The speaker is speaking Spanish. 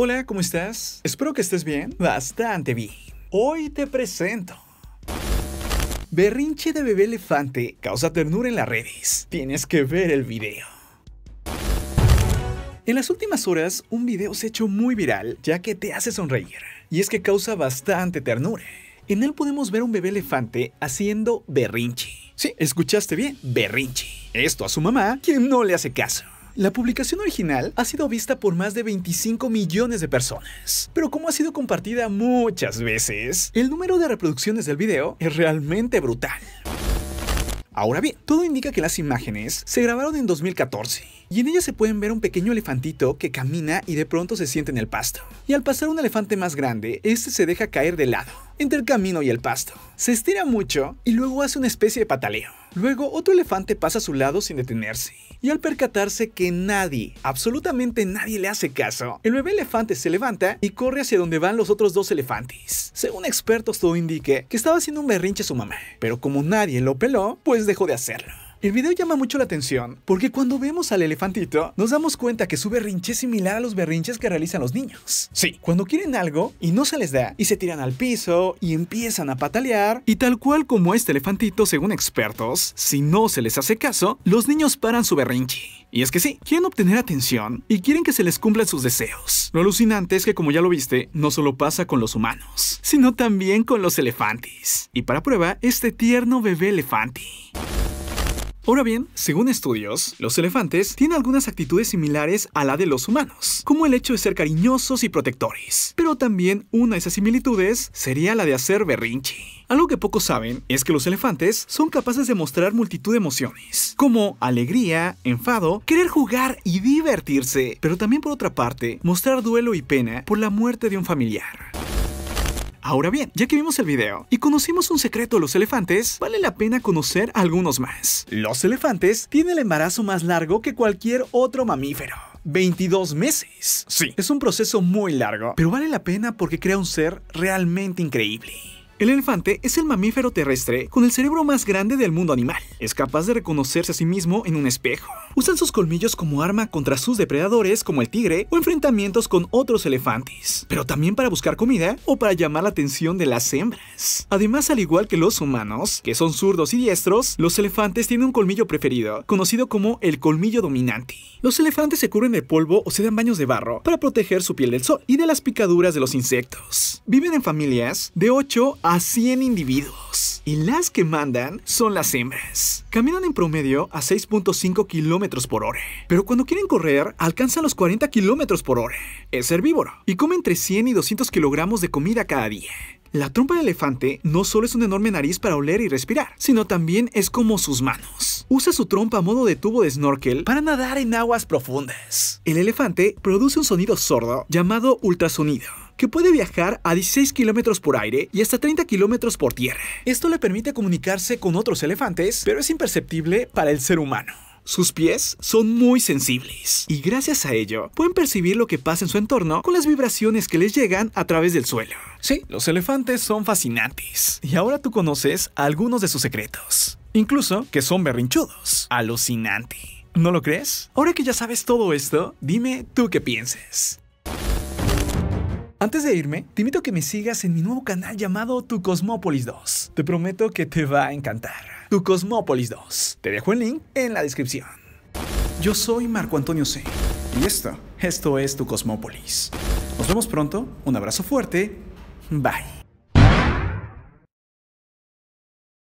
Hola, ¿cómo estás? Espero que estés bien, bastante bien. Hoy te presento. Berrinche de bebé elefante causa ternura en las redes. Tienes que ver el video. En las últimas horas, un video se ha hecho muy viral, ya que te hace sonreír. Y es que causa bastante ternura. En él podemos ver un bebé elefante haciendo berrinche. Sí, escuchaste bien, berrinche. Esto a su mamá, quien no le hace caso. La publicación original ha sido vista por más de 25 millones de personas, pero como ha sido compartida muchas veces, el número de reproducciones del video es realmente brutal. Ahora bien, todo indica que las imágenes se grabaron en 2014 y en ellas se pueden ver un pequeño elefantito que camina y de pronto se siente en el pasto. Y al pasar un elefante más grande, este se deja caer de lado entre el camino y el pasto. Se estira mucho y luego hace una especie de pataleo. Luego otro elefante pasa a su lado sin detenerse. Y al percatarse que nadie, absolutamente nadie le hace caso, el bebé elefante se levanta y corre hacia donde van los otros dos elefantes. Según expertos todo indique que estaba haciendo un berrinche a su mamá, pero como nadie lo peló, pues dejó de hacerlo. El video llama mucho la atención porque cuando vemos al elefantito nos damos cuenta que su berrinche es similar a los berrinches que realizan los niños. Sí, cuando quieren algo y no se les da y se tiran al piso y empiezan a patalear y tal cual como este elefantito según expertos, si no se les hace caso, los niños paran su berrinche. Y es que sí, quieren obtener atención y quieren que se les cumplan sus deseos. Lo alucinante es que como ya lo viste, no solo pasa con los humanos, sino también con los elefantes. Y para prueba, este tierno bebé elefante. Ahora bien, según estudios, los elefantes tienen algunas actitudes similares a la de los humanos, como el hecho de ser cariñosos y protectores, pero también una de esas similitudes sería la de hacer berrinche. Algo que pocos saben es que los elefantes son capaces de mostrar multitud de emociones, como alegría, enfado, querer jugar y divertirse, pero también por otra parte, mostrar duelo y pena por la muerte de un familiar. Ahora bien, ya que vimos el video y conocimos un secreto de los elefantes, vale la pena conocer algunos más. Los elefantes tienen el embarazo más largo que cualquier otro mamífero. 22 meses. Sí, es un proceso muy largo, pero vale la pena porque crea un ser realmente increíble. El elefante es el mamífero terrestre con el cerebro más grande del mundo animal. Es capaz de reconocerse a sí mismo en un espejo. Usan sus colmillos como arma contra sus depredadores como el tigre o enfrentamientos con otros elefantes, pero también para buscar comida o para llamar la atención de las hembras. Además, al igual que los humanos, que son zurdos y diestros, los elefantes tienen un colmillo preferido, conocido como el colmillo dominante. Los elefantes se cubren de polvo o se dan baños de barro para proteger su piel del sol y de las picaduras de los insectos. Viven en familias de 8 a a 100 individuos. Y las que mandan son las hembras. Caminan en promedio a 6.5 kilómetros por hora. Pero cuando quieren correr, alcanzan los 40 kilómetros por hora. Es herbívoro y come entre 100 y 200 kilogramos de comida cada día. La trompa de elefante no solo es una enorme nariz para oler y respirar, sino también es como sus manos. Usa su trompa a modo de tubo de snorkel para nadar en aguas profundas. El elefante produce un sonido sordo llamado ultrasonido que puede viajar a 16 kilómetros por aire y hasta 30 kilómetros por tierra. Esto le permite comunicarse con otros elefantes, pero es imperceptible para el ser humano. Sus pies son muy sensibles y gracias a ello pueden percibir lo que pasa en su entorno con las vibraciones que les llegan a través del suelo. Sí, los elefantes son fascinantes y ahora tú conoces algunos de sus secretos, incluso que son berrinchudos. Alucinante. ¿No lo crees? Ahora que ya sabes todo esto, dime tú qué piensas. Antes de irme, te invito a que me sigas en mi nuevo canal llamado Tu Cosmópolis 2. Te prometo que te va a encantar. Tu Cosmópolis 2. Te dejo el link en la descripción. Yo soy Marco Antonio C. Y esto, esto es Tu Cosmópolis. Nos vemos pronto, un abrazo fuerte, bye.